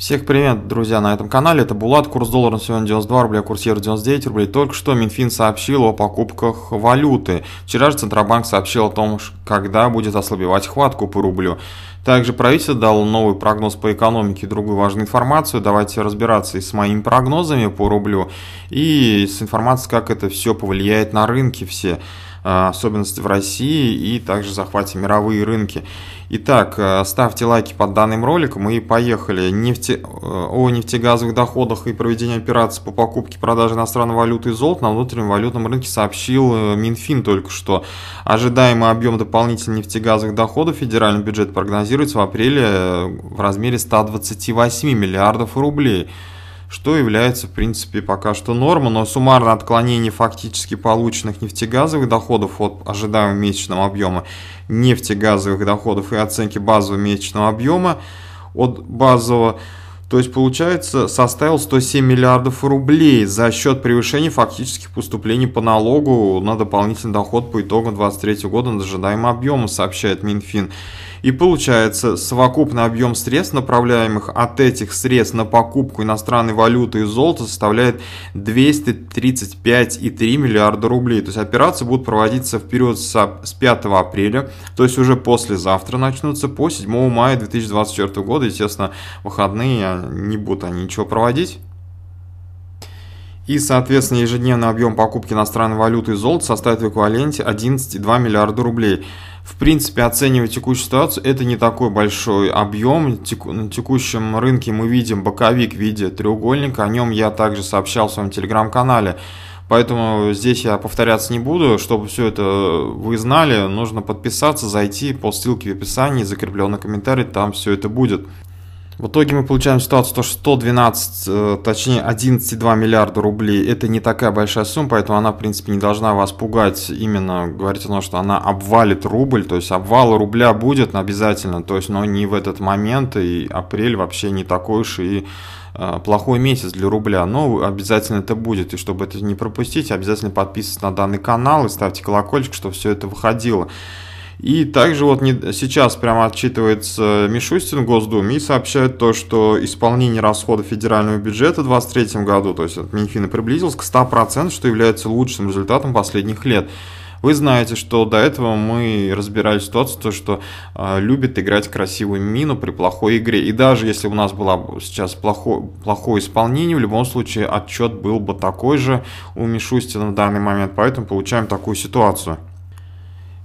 Всех привет, друзья, на этом канале. Это Булат. Курс доллара сегодня 92 рубля, курс евро 99 рублей. Только что Минфин сообщил о покупках валюты. Вчера же Центробанк сообщил о том, когда будет ослабевать хватку по рублю. Также правительство дало новый прогноз по экономике и другую важную информацию. Давайте разбираться и с моими прогнозами по рублю, и с информацией, как это все повлияет на рынки все а, особенности в России и также захвате мировые рынки. Итак, э, ставьте лайки под данным роликом и поехали. нефти э, О нефтегазовых доходах и проведении операций по покупке и продаже иностранной валюты и золота на внутреннем валютном рынке сообщил э, Минфин только что. Ожидаемый объем дополнительных нефтегазовых доходов федеральный бюджет прогнозирует прогнозируется в апреле э, в размере 128 миллиардов рублей, что является, в принципе, пока что нормой, но суммарное отклонение фактически полученных нефтегазовых доходов от ожидаемого месячного объема нефтегазовых доходов и оценки базового месячного объема от базового то есть, получается, составил 107 миллиардов рублей за счет превышения фактических поступлений по налогу на дополнительный доход по итогам 2023 года на ожидаемый объема, сообщает Минфин. И получается, совокупный объем средств, направляемых от этих средств на покупку иностранной валюты и золота, составляет 235,3 миллиарда рублей. То есть операции будут проводиться в период с 5 апреля, то есть уже послезавтра начнутся, по 7 мая 2024 года. Естественно, выходные а не будут они ничего проводить. И, соответственно, ежедневный объем покупки иностранной валюты и золота составит в эквиваленте 11,2 миллиарда рублей. В принципе, оценивая текущую ситуацию, это не такой большой объем. На текущем рынке мы видим боковик в виде треугольника. О нем я также сообщал в своем телеграм-канале. Поэтому здесь я повторяться не буду. Чтобы все это вы знали, нужно подписаться, зайти по ссылке в описании, закрепленный комментарий, там все это будет. В итоге мы получаем ситуацию, что 112, э, точнее 11,2 миллиарда рублей – это не такая большая сумма, поэтому она, в принципе, не должна вас пугать. Именно говорить о том, что она обвалит рубль, то есть обвал рубля будет обязательно, то есть, но не в этот момент, и апрель вообще не такой уж и э, плохой месяц для рубля, но обязательно это будет. И чтобы это не пропустить, обязательно подписывайтесь на данный канал и ставьте колокольчик, чтобы все это выходило. И также вот не, сейчас прямо отчитывается Мишустин в Госдуме и сообщает то, что исполнение расходов федерального бюджета в 2023 году, то есть Минфин приблизился приблизилось к 100%, что является лучшим результатом последних лет. Вы знаете, что до этого мы разбирали ситуацию, то, что э, любит играть красивую мину при плохой игре. И даже если у нас было сейчас плохо, плохое исполнение, в любом случае отчет был бы такой же у Мишустина в данный момент. Поэтому получаем такую ситуацию.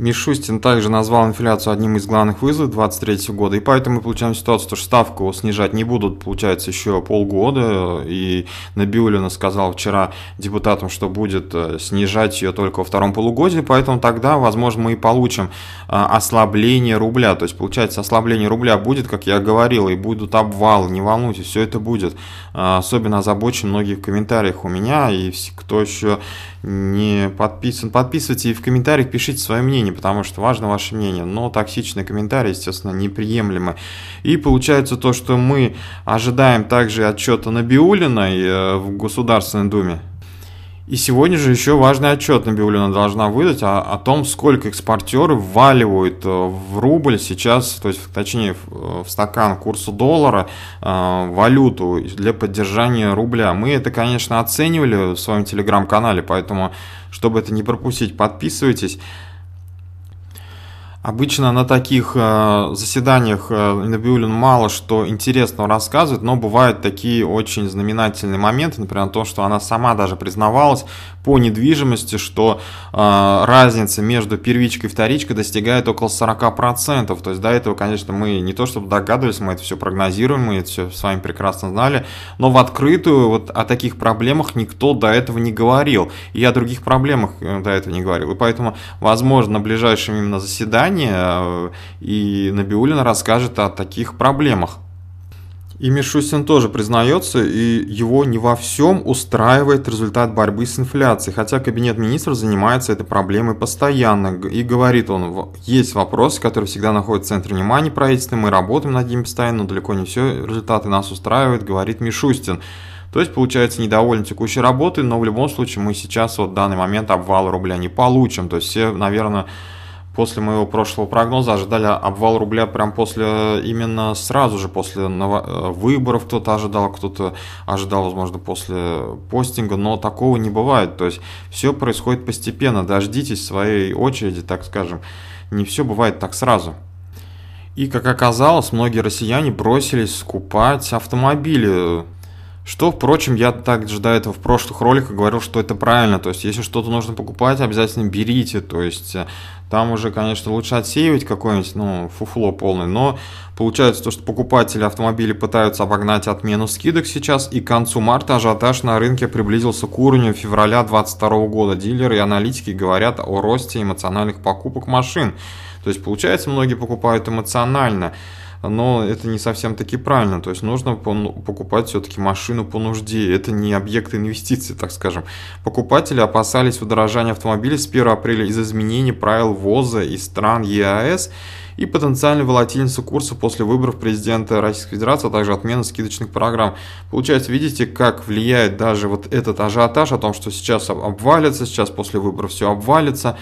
Мишустин также назвал инфляцию одним из главных вызовов 2023 года, и поэтому мы получаем ситуацию, что ставку снижать не будут, получается, еще полгода, и Набиулина сказал вчера депутатам, что будет э, снижать ее только во втором полугодии, поэтому тогда, возможно, мы и получим э, ослабление рубля, то есть, получается, ослабление рубля будет, как я говорил, и будут обвалы, не волнуйтесь, все это будет. Э, особенно озабочен многие в комментариях у меня, и кто еще не подписан, подписывайтесь и в комментариях пишите свое мнение, не потому что важно ваше мнение, но токсичные комментарии, естественно, неприемлемы. И получается то, что мы ожидаем также отчета Набиулиной э, в Государственной Думе. И сегодня же еще важный отчет Набиулина должна выдать о, о том, сколько экспортеры вваливают э, в рубль сейчас, то есть точнее в, э, в стакан курса доллара э, валюту для поддержания рубля. Мы это, конечно, оценивали в своем телеграм-канале, поэтому, чтобы это не пропустить, подписывайтесь. Обычно на таких э, заседаниях э, Набиулин мало что интересного рассказывает, но бывают такие очень знаменательные моменты, например, то, что она сама даже признавалась по недвижимости, что э, разница между первичкой и вторичкой достигает около 40%. То есть до этого, конечно, мы не то чтобы догадывались, мы это все прогнозируем, мы это все с вами прекрасно знали, но в открытую вот о таких проблемах никто до этого не говорил. И о других проблемах э, до этого не говорил. И поэтому, возможно, на ближайшем именно заседании образования, э, и Набиулина расскажет о таких проблемах. И Мишустин тоже признается, и его не во всем устраивает результат борьбы с инфляцией, хотя кабинет министров занимается этой проблемой постоянно. И говорит он, есть вопросы, которые всегда находят в центре внимания правительства, мы работаем над ними постоянно, но далеко не все результаты нас устраивают, говорит Мишустин. То есть, получается, недоволен текущей работой, но в любом случае мы сейчас вот в данный момент обвал рубля не получим. То есть все, наверное, после моего прошлого прогноза ожидали обвал рубля прям после, именно сразу же после э, выборов кто-то ожидал, кто-то ожидал, возможно, после постинга, но такого не бывает. То есть все происходит постепенно, дождитесь своей очереди, так скажем. Не все бывает так сразу. И, как оказалось, многие россияне бросились скупать автомобили, что, впрочем, я также до этого в прошлых роликах говорил, что это правильно. То есть, если что-то нужно покупать, обязательно берите. То есть, э, там уже, конечно, лучше отсеивать какое-нибудь, ну, фуфло полное. Но получается то, что покупатели автомобилей пытаются обогнать отмену скидок сейчас. И к концу марта ажиотаж на рынке приблизился к уровню февраля 2022 года. Дилеры и аналитики говорят о росте эмоциональных покупок машин. То есть, получается, многие покупают эмоционально но это не совсем таки правильно. То есть нужно покупать все-таки машину по нужде. Это не объект инвестиций, так скажем. Покупатели опасались удорожания автомобилей с 1 апреля из за изменений правил ВОЗа из стран ЕАЭС и потенциальной волатильности курса после выборов президента Российской Федерации, а также отмены скидочных программ. Получается, видите, как влияет даже вот этот ажиотаж о том, что сейчас обвалится, сейчас после выборов все обвалится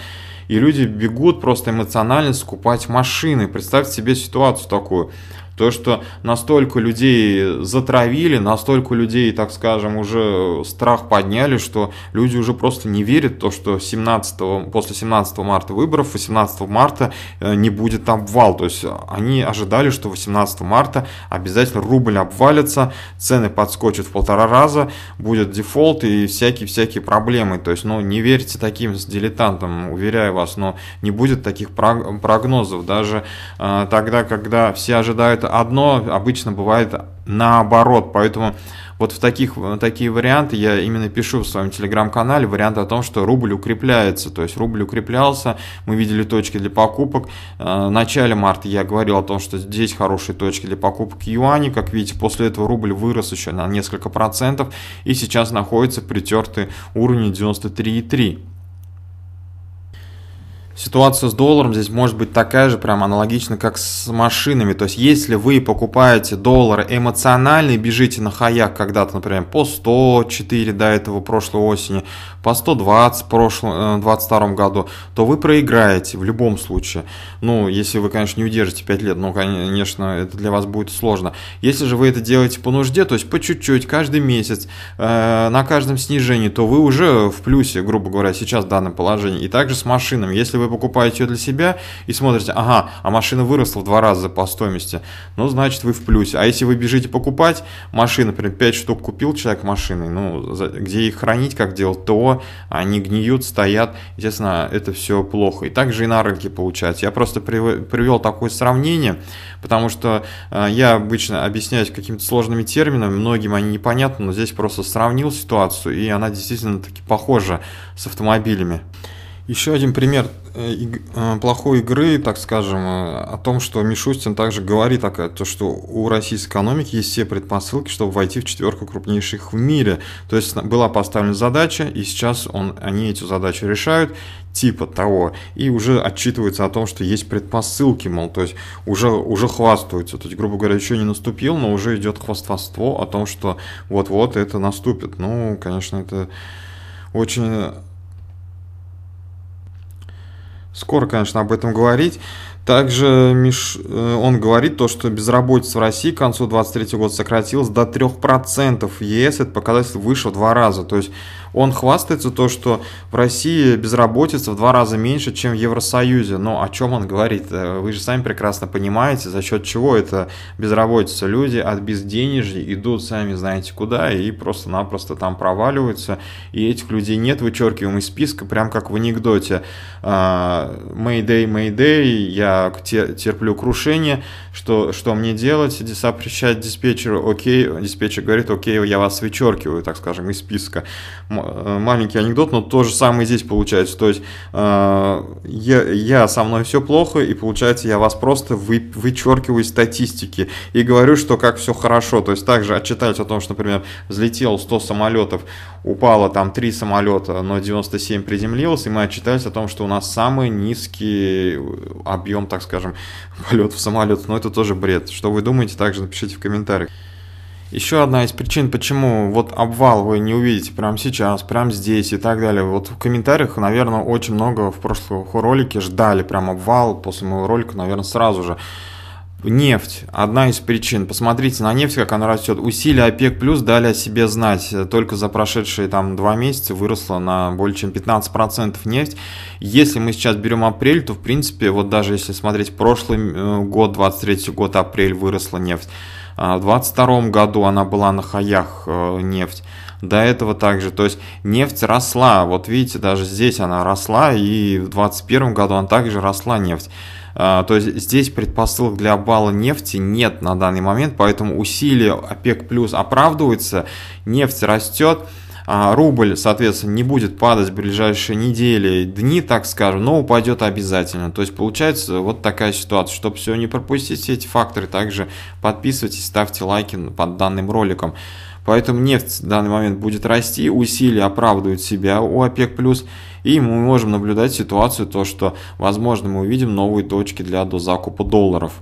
и люди бегут просто эмоционально скупать машины. Представьте себе ситуацию такую. То, что настолько людей затравили, настолько людей, так скажем, уже страх подняли, что люди уже просто не верят в то, что 17, после 17 марта выборов, 18 марта э, не будет обвал. То есть они ожидали, что 18 марта обязательно рубль обвалится, цены подскочат в полтора раза, будет дефолт и всякие-всякие проблемы. То есть, ну, не верьте таким дилетантам, уверяю вас, но не будет таких прогнозов. Даже э, тогда, когда все ожидают одно обычно бывает наоборот. Поэтому вот в таких, такие варианты я именно пишу в своем телеграм-канале, вариант о том, что рубль укрепляется, то есть рубль укреплялся, мы видели точки для покупок. А, в начале марта я говорил о том, что здесь хорошие точки для покупок юаней, как видите, после этого рубль вырос еще на несколько процентов и сейчас находится притертый уровень 93,3 ситуация с долларом здесь может быть такая же, прям аналогично, как с машинами. То есть, если вы покупаете доллары эмоционально и бежите на хаях когда-то, например, по 104 до этого прошлой осени, по 120 в прошлом, 22 э, году, то вы проиграете в любом случае. Ну, если вы, конечно, не удержите 5 лет, ну, конечно, это для вас будет сложно. Если же вы это делаете по нужде, то есть по чуть-чуть, каждый месяц, э, на каждом снижении, то вы уже в плюсе, грубо говоря, сейчас в данном положении. И также с машинами. Если вы покупаете ее для себя и смотрите, ага, а машина выросла в два раза по стоимости, ну, значит, вы в плюсе. А если вы бежите покупать машины, например, 5 штук купил человек машины, ну, где их хранить, как делать ТО, они гниют, стоят, естественно, это все плохо. И также и на рынке получается. Я просто привел такое сравнение, потому что э, я обычно объясняюсь какими-то сложными терминами, многим они непонятны, но здесь просто сравнил ситуацию, и она действительно таки похожа с автомобилями. Еще один пример э, э, плохой игры, так скажем, э, о том, что Мишустин также говорит, то, что у российской экономики есть все предпосылки, чтобы войти в четверку крупнейших в мире. То есть была поставлена задача, и сейчас он, они эту задачу решают, типа того, и уже отчитывается о том, что есть предпосылки, мол, то есть уже, уже хвастаются. То есть, грубо говоря, еще не наступил, но уже идет хвастовство о том, что вот-вот это наступит. Ну, конечно, это очень Скоро, конечно, об этом говорить. Также Миш, э, он говорит то, что безработица в России к концу 2023 года сократилась до 3%. В ЕС этот показатель выше в два раза. То есть он хвастается то, что в России безработица в два раза меньше, чем в Евросоюзе. Но о чем он говорит? Э, вы же сами прекрасно понимаете, за счет чего это безработица. Люди от безденежья идут сами знаете куда и просто-напросто там проваливаются. И этих людей нет, вычеркиваем из списка, прям как в анекдоте. Э, мэйдэй, мэйдэй, я а, терплю крушение, что, что мне делать, сообщать диспетчеру, окей, диспетчер говорит, окей, я вас вычеркиваю, так скажем, из списка. Э, маленький анекдот, но то же самое здесь получается, то есть а, я, я со мной все плохо, и получается я вас просто вы, вычеркиваю из статистики и говорю, что как все хорошо, то есть также отчитать о том, что, например, взлетел 100 самолетов, упало там 3 самолета, но 97 приземлилось, и мы отчитались о том, что у нас самый низкий объем так скажем, полет в самолет, но это тоже бред. Что вы думаете, также напишите в комментариях. Еще одна из причин, почему вот обвал вы не увидите прямо сейчас, прямо здесь и так далее. Вот в комментариях, наверное, очень много в прошлых ролике ждали прям обвал. После моего ролика, наверное, сразу же Нефть – одна из причин. Посмотрите на нефть, как она растет. Усилия ОПЕК+, плюс дали о себе знать. Только за прошедшие там два месяца выросла на более чем 15% нефть. Если мы сейчас берем апрель, то в принципе, вот даже если смотреть прошлый э, год, 23 год, апрель выросла нефть. А в 22 году она была на хаях э, нефть до этого также. То есть нефть росла, вот видите, даже здесь она росла, и в 2021 году она также росла нефть. А, то есть здесь предпосылок для обвала нефти нет на данный момент, поэтому усилия ОПЕК плюс оправдываются, нефть растет, а, рубль, соответственно, не будет падать в ближайшие недели, дни, так скажем, но упадет обязательно. То есть получается вот такая ситуация. Чтобы все не пропустить, все эти факторы, также подписывайтесь, ставьте лайки под данным роликом. Поэтому нефть в данный момент будет расти, усилия оправдывают себя у ОПЕК+, и мы можем наблюдать ситуацию, то что, возможно, мы увидим новые точки для дозакупа долларов.